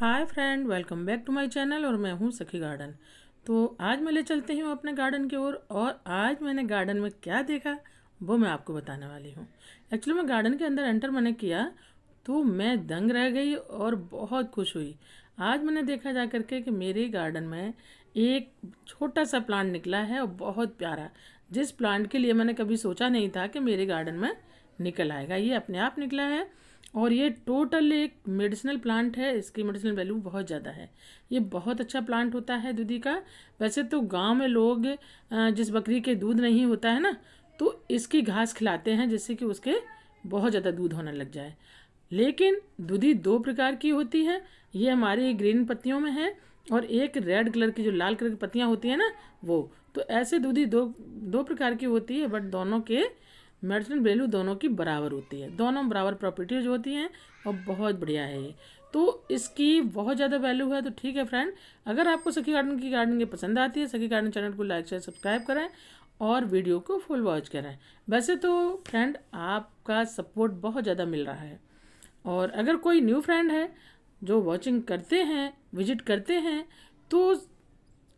hi friend welcome back to my channel और मैं हूँ सखी गार्डन तो आज मैं ले चलती हूँ अपने गार्डन की ओर और, और आज मैंने गार्डन में क्या देखा वो मैं आपको बताने वाली हूँ एक्चुअली मैं गार्डन के अंदर एंटर मैंने किया तो मैं दंग रह गई और बहुत खुश हुई आज मैंने देखा जा कर के कि मेरे गार्डन में एक छोटा सा प्लांट निकला है और बहुत प्यारा जिस प्लांट के लिए मैंने कभी सोचा नहीं था कि मेरे गार्डन में निकल आएगा ये अपने आप निकला है और ये टोटल एक मेडिसिनल प्लांट है इसकी मेडिसिनल वैल्यू बहुत ज़्यादा है ये बहुत अच्छा प्लांट होता है दूधी का वैसे तो गांव में लोग जिस बकरी के दूध नहीं होता है ना तो इसकी घास खिलाते हैं जिससे कि उसके बहुत ज़्यादा दूध होने लग जाए लेकिन दूधी दो प्रकार की होती है ये हमारी ग्रीन पत्तियों में है और एक रेड कलर की जो लाल कलर की पत्तियाँ होती हैं ना वो तो ऐसे दूधी दो दो प्रकार की होती है बट दोनों के मेडिसिनल वैल्यू दोनों की बराबर होती है दोनों बराबर प्रॉपर्टीज होती हैं और बहुत बढ़िया है ये तो इसकी बहुत ज़्यादा वैल्यू है तो ठीक है फ्रेंड अगर आपको सखी गार्डन की गार्डनिंग पसंद आती है सखी गार्डन चैनल को लाइक शेयर सब्सक्राइब करें और वीडियो को फुल वॉच करें वैसे तो फ्रेंड आपका सपोर्ट बहुत ज़्यादा मिल रहा है और अगर कोई न्यू फ्रेंड है जो वॉचिंग करते हैं विजिट करते हैं तो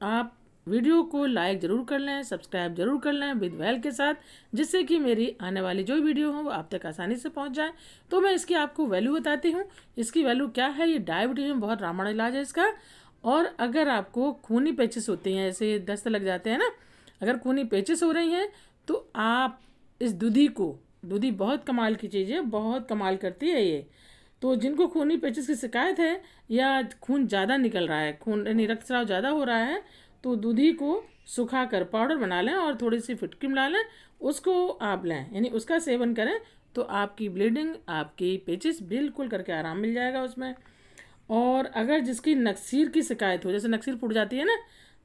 आप वीडियो को लाइक ज़रूर कर लें सब्सक्राइब जरूर कर लें विद वेल के साथ जिससे कि मेरी आने वाली जो वीडियो हो वो आप तक आसानी से पहुंच जाए तो मैं इसकी आपको वैल्यू बताती हूँ इसकी वैल्यू क्या है ये डायबिटीज में बहुत रामण इलाज है इसका और अगर आपको खूनी पेचिस होती हैं जैसे दस्त लग जाते हैं ना अगर खूनी पेचिस हो रही हैं तो आप इस दूधी को दूधी बहुत कमाल की चीज़ है बहुत कमाल करती है ये तो जिनको खूनी पेचिस की शिकायत है या खून ज़्यादा निकल रहा है खून यानी रक्तस्राव ज़्यादा हो रहा है तो दूधी को सुखा कर पाउडर बना लें और थोड़ी सी फिटकी मिला लें उसको आप लें यानी उसका सेवन करें तो आपकी ब्लीडिंग आपकी पेचिस बिल्कुल करके आराम मिल जाएगा उसमें और अगर जिसकी नक्सीर की शिकायत हो जैसे नक्सीर फूट जाती है ना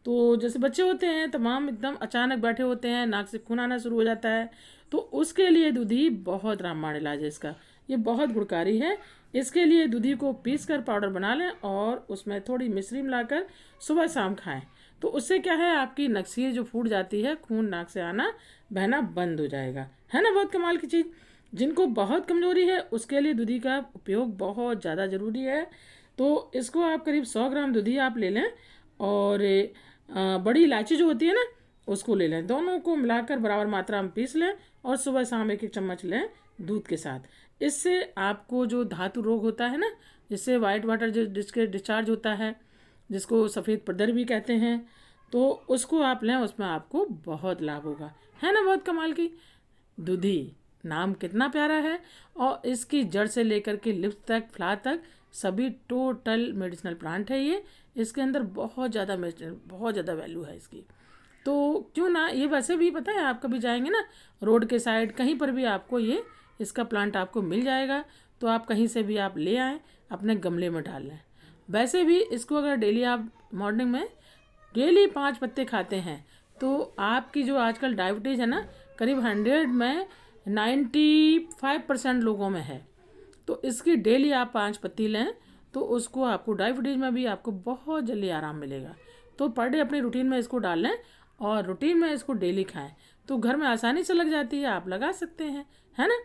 तो जैसे बच्चे होते हैं तमाम एकदम अचानक बैठे होते हैं नाक से खून आना शुरू हो जाता है तो उसके लिए दूधी बहुत रामबाण इलाज है इसका ये बहुत गुड़कारी है इसके लिए दूधी को पीस कर पाउडर बना लें और उसमें थोड़ी मिश्री मिलाकर सुबह शाम खाएं तो उससे क्या है आपकी नक्सीर जो फूट जाती है खून नाक से आना बहना बंद हो जाएगा है ना बहुत कमाल की चीज़ जिनको बहुत कमज़ोरी है उसके लिए दूधी का उपयोग बहुत ज़्यादा ज़रूरी है तो इसको आप करीब सौ ग्राम दूधी आप ले लें और बड़ी इलायची जो होती है ना उसको ले लें दोनों को मिलाकर बराबर मात्रा में पीस लें और सुबह शाम एक एक चम्मच लें दूध के साथ इससे आपको जो धातु रोग होता है ना जिससे वाइट वाटर जो जिसके डिस्चार्ज होता है जिसको सफ़ेद पदर भी कहते हैं तो उसको आप लें उसमें आपको बहुत लाभ होगा है ना बहुत कमाल की दूधी नाम कितना प्यारा है और इसकी जड़ से लेकर के लिप्स तक फ्ला तक सभी टोटल मेडिसिनल प्लांट है ये इसके अंदर बहुत ज़्यादा बहुत ज़्यादा वैल्यू है इसकी तो क्यों ना ये वैसे भी पता है आप कभी जाएंगे ना रोड के साइड कहीं पर भी आपको ये इसका प्लांट आपको मिल जाएगा तो आप कहीं से भी आप ले आएँ अपने गमले में डाल लें वैसे भी इसको अगर डेली आप मॉर्निंग में डेली पाँच पत्ते खाते हैं तो आपकी जो आजकल डायबिटीज़ है ना करीब हंड्रेड में नाइन्टी फाइव परसेंट लोगों में है तो इसकी डेली आप पाँच पत्ती लें तो उसको आपको डायबिटीज़ में भी आपको बहुत जल्दी आराम मिलेगा तो पर डे अपनी रूटीन में इसको डाल लें और रूटीन में इसको डेली खाएं तो घर में आसानी से लग जाती है आप लगा सकते हैं है ना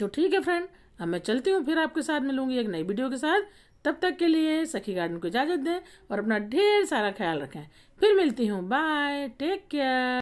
तो ठीक है फ्रेंड अब मैं चलती हूँ फिर आपके साथ मिलूंगी एक नई वीडियो के साथ तब तक के लिए सखी गार्डन को इजाज़त दें और अपना ढेर सारा ख्याल रखें फिर मिलती हूँ बाय टेक केयर